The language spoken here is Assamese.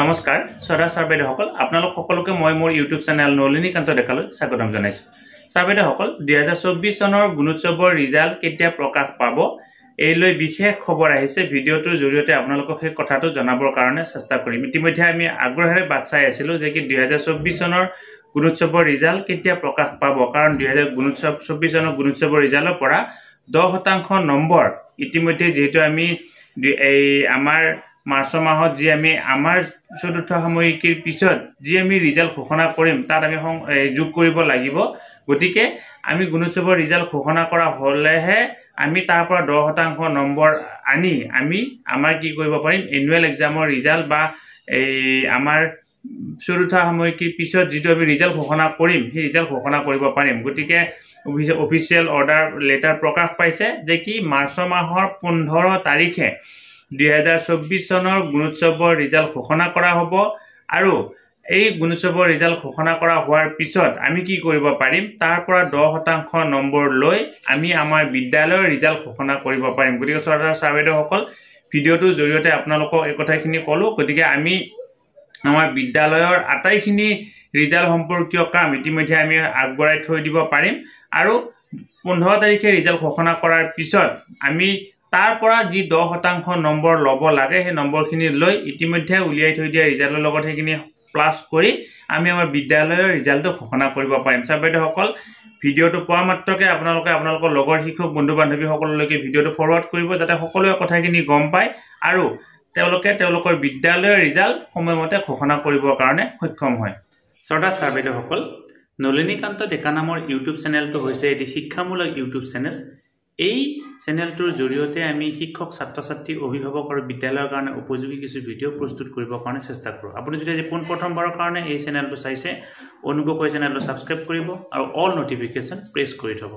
নমস্কাৰ শ্ৰদ্ধা ছাৰ বাইদেউসকল আপোনালোক সকলোকে মই মোৰ ইউটিউব চেনেল নলিনীকান্ত ডেকালৈ স্বাগতম জনাইছোঁ ছাৰ বাইদেউসকল দুহেজাৰ চৌব্বিছ চনৰ গুণোৎসৱৰ ৰিজাল্ট কেতিয়া প্ৰকাশ পাব এই লৈ বিশেষ খবৰ আহিছে ভিডিঅ'টোৰ জৰিয়তে আপোনালোকক সেই কথাটো জনাবৰ কাৰণে চেষ্টা কৰিম ইতিমধ্যে আমি আগ্ৰহেৰে বাট চাই আছিলোঁ যে কি দুহেজাৰ চৌব্বিছ চনৰ গুণোৎসৱৰ ৰিজাল্ট কেতিয়া প্ৰকাশ পাব কাৰণ দুহেজাৰ গুণোৎসৱ চৌব্বিছ চনৰ গুণোৎসৱৰ ৰিজাল্টৰ পৰা দহ শতাংশ নম্বৰ ইতিমধ্যে যিহেতু আমি এই আমাৰ মাৰ্চৰ মাহত যি আমি আমাৰ চতুৰ্থ সাময়িকীৰ পিছত যি আমি ৰিজাল্ট ঘোষণা কৰিম তাত আমি যোগ কৰিব লাগিব গতিকে আমি গুণোৎসৱৰ ৰিজাল্ট ঘোষণা কৰা হ'লেহে আমি তাৰ পৰা দহ শতাংশ নম্বৰ আনি আমি আমাৰ কি কৰিব পাৰিম এনুৱেল এক্সামৰ ৰিজাল্ট বা এই আমাৰ চতুৰ্থ সাময়িকীৰ পিছত যিটো আমি ৰিজাল্ট ঘোষণা কৰিম সেই ৰিজাল্ট ঘোষণা কৰিব পাৰিম গতিকে অফিচিয়েল অৰ্ডাৰ লেটাৰ প্ৰকাশ পাইছে যে কি মাৰ্চৰ মাহৰ পোন্ধৰ তাৰিখে দুহেজাৰ চৌব্বিছ চনৰ গুণোৎসৱৰ ৰিজাল্ট ঘোষণা কৰা হ'ব আৰু এই গুণোৎসৱৰ ৰিজাল্ট ঘোষণা কৰা হোৱাৰ পিছত আমি কি কৰিব পাৰিম তাৰ পৰা দহ শতাংশ নম্বৰ লৈ আমি আমাৰ বিদ্যালয়ৰ ৰিজাল্ট ঘোষণা কৰিব পাৰিম গতিকে শ্ৰদ্ধাৰ ছাৰ বাইদেউসকল ভিডিঅ'টোৰ জৰিয়তে আপোনালোকক এই কথাখিনি ক'লোঁ গতিকে আমি আমাৰ বিদ্যালয়ৰ আটাইখিনি ৰিজাল্ট সম্পৰ্কীয় কাম ইতিমধ্যে আমি আগবঢ়াই থৈ দিব পাৰিম আৰু পোন্ধৰ তাৰিখে ৰিজাল্ট ঘোষণা কৰাৰ পিছত আমি তাৰ পৰা যি দহ শতাংশ নম্বৰ ল'ব লাগে সেই নম্বৰখিনি লৈ ইতিমধ্যে উলিয়াই থৈ দিয়া ৰিজাল্টৰ লগত সেইখিনি প্লাছ কৰি আমি আমাৰ বিদ্যালয়ৰ ৰিজাল্টটো ঘোষণা কৰিব পাৰিম ছাৰ বাইদেউসকল ভিডিঅ'টো পোৱা মাত্ৰকে আপোনালোকে আপোনালোকৰ লগৰ শিক্ষক বন্ধু বান্ধৱীসকললৈকে ভিডিঅ'টো ফৰৱাৰ্ড কৰিব যাতে সকলোৱে কথাখিনি গম পায় আৰু তেওঁলোকে তেওঁলোকৰ বিদ্যালয়ৰ ৰিজাল্ট সময়মতে ঘোষণা কৰিবৰ কাৰণে সক্ষম হয় শ্ৰদ্ধা ছাৰ বাইদেউসকল নলিনীকান্ত ডেকা নামৰ ইউটিউব চেনেলটো হৈছে এটি শিক্ষামূলক ইউটিউব চেনেল এই চেনেলটোৰ জৰিয়তে আমি শিক্ষক ছাত্ৰ ছাত্ৰী অভিভাৱক আৰু বিদ্যালয়ৰ কাৰণে উপযোগী কিছু ভিডিঅ' প্ৰস্তুত কৰিবৰ কাৰণে চেষ্টা কৰোঁ আপুনি যদি আজি পোনপ্ৰথমবাৰৰ কাৰণে এই চেনেলটো চাইছে অনুগ্ৰহ কৰি চেনেলটো ছাবস্ক্ৰাইব কৰিব আৰু অল নটিফিকেশ্যন প্ৰেছ কৰি থ'ব